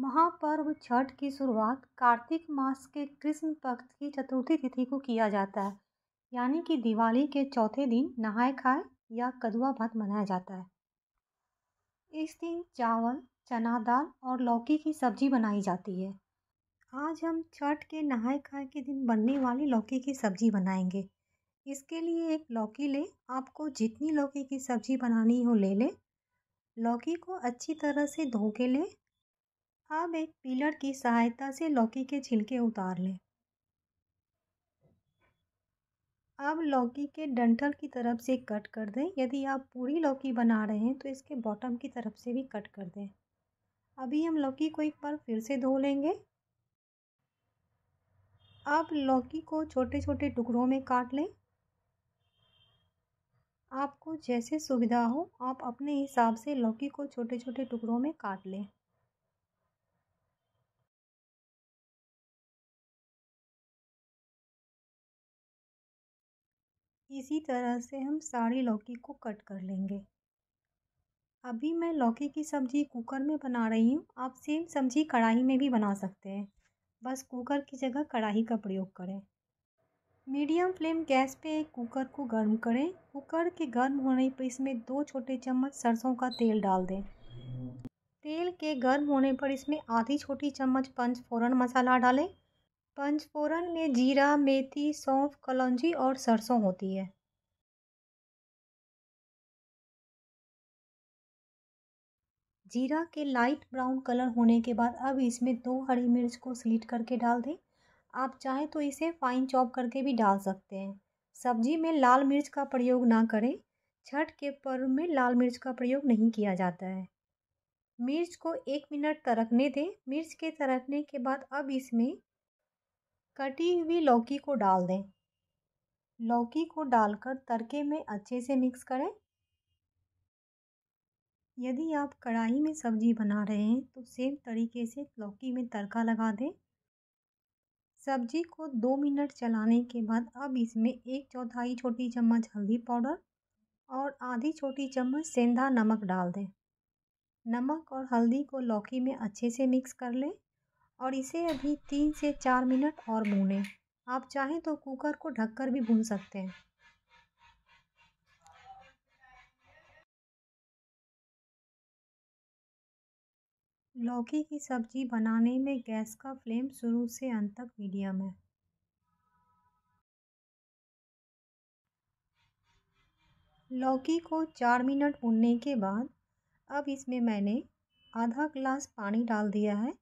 महापर्व छठ की शुरुआत कार्तिक मास के कृष्ण पक्ष की चतुर्थी तिथि को किया जाता है यानी कि दिवाली के चौथे दिन नहाय खाए या कदुआ भात मनाया जाता है इस दिन चावल चना दाल और लौकी की सब्जी बनाई जाती है आज हम छठ के नहाय खाए के दिन बनने वाली लौकी की सब्जी बनाएंगे इसके लिए एक लौकी ले आपको जितनी लौकी की सब्जी बनानी हो ले ले लौकी को अच्छी तरह से धो के ले अब हाँ, एक पीलर की सहायता से लौकी के छिलके उतार लें अब लौकी के डंठल की तरफ से कट कर दें यदि आप पूरी लौकी बना रहे हैं तो इसके बॉटम की तरफ से भी कट कर दें अभी हम लौकी को एक बार फिर से धो लेंगे अब लौकी को छोटे छोटे टुकड़ों में काट लें आपको जैसे सुविधा हो आप अपने हिसाब से लौकी को छोटे छोटे टुकड़ों में काट लें इसी तरह से हम सारी लौकी को कट कर लेंगे अभी मैं लौकी की सब्ज़ी कुकर में बना रही हूँ आप सेम सब्ज़ी कढ़ाई में भी बना सकते हैं बस कुकर की जगह कढ़ाई का प्रयोग करें मीडियम फ्लेम गैस पे एक कुकर को गर्म करें कुकर के गर्म होने पर इसमें दो छोटे चम्मच सरसों का तेल डाल दें तेल के गर्म होने पर इसमें आधी छोटी चम्मच पंच फोरन मसाला डालें पंचफोरन में जीरा मेथी सौंफ कलौजी और सरसों होती है जीरा के लाइट ब्राउन कलर होने के बाद अब इसमें दो हरी मिर्च को स्लीट करके डाल दें आप चाहें तो इसे फाइन चॉप करके भी डाल सकते हैं सब्जी में लाल मिर्च का प्रयोग ना करें छठ के पर्व में लाल मिर्च का प्रयोग नहीं किया जाता है मिर्च को एक मिनट तरकने दें मिर्च के तरकने के बाद अब इसमें कटी हुई लौकी को डाल दें लौकी को डालकर तड़के में अच्छे से मिक्स करें यदि आप कढ़ाई में सब्जी बना रहे हैं तो सेम तरीके से लौकी में तड़का लगा दें सब्जी को दो मिनट चलाने के बाद अब इसमें एक चौथाई छोटी चम्मच हल्दी पाउडर और आधी छोटी चम्मच सेंधा नमक डाल दें नमक और हल्दी को लौकी में अच्छे से मिक्स कर लें और इसे अभी तीन से चार मिनट और भूनें आप चाहें तो कुकर को ढककर भी भून सकते हैं लौकी की सब्जी बनाने में गैस का फ्लेम शुरू से अंत तक मीडियम है लौकी को चार मिनट भूनने के बाद अब इसमें मैंने आधा गिलास पानी डाल दिया है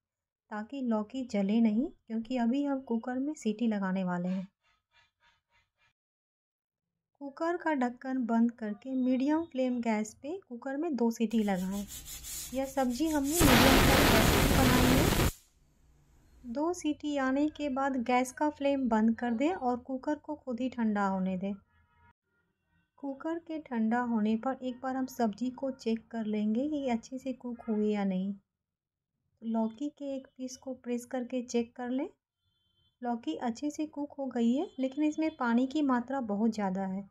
ताकि लौकी जले नहीं क्योंकि अभी हम कुकर में सीटी लगाने वाले हैं कुकर का ढक्कन बंद करके मीडियम फ्लेम गैस पे कुकर में दो सीटी लगाएं यह सब्जी हमने मीडियम फ्लेम गैस बनाई है दो सीटी आने के बाद गैस का फ्लेम बंद कर दें और कुकर को खुद ही ठंडा होने दें कुकर के ठंडा होने पर एक बार हम सब्जी को चेक कर लेंगे कि अच्छे से कुक हुई या नहीं लौकी के एक पीस को प्रेस करके चेक कर लें लौकी अच्छे से कुक हो गई है लेकिन इसमें पानी की मात्रा बहुत ज़्यादा है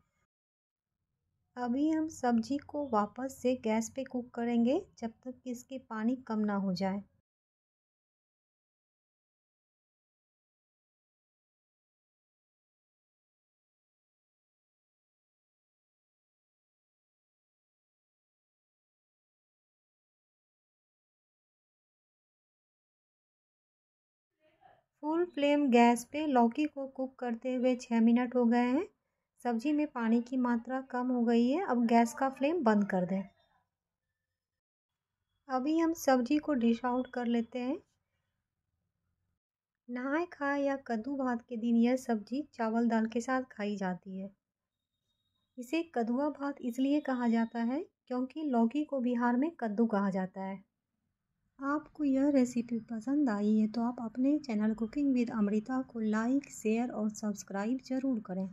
अभी हम सब्जी को वापस से गैस पे कुक करेंगे जब तक कि इसके पानी कम ना हो जाए फुल फ्लेम गैस पे लौकी को कुक करते हुए छः मिनट हो गए हैं सब्जी में पानी की मात्रा कम हो गई है अब गैस का फ्लेम बंद कर दें अभी हम सब्जी को डिश आउट कर लेते हैं नहाए खाए या कद्दू भात के दिन यह सब्जी चावल दाल के साथ खाई जाती है इसे कदुआ भात इसलिए कहा जाता है क्योंकि लौकी को बिहार में कद्दू कहा जाता है आपको यह रेसिपी पसंद आई है तो आप अपने चैनल कुकिंग विद अमृता को लाइक शेयर और सब्सक्राइब ज़रूर करें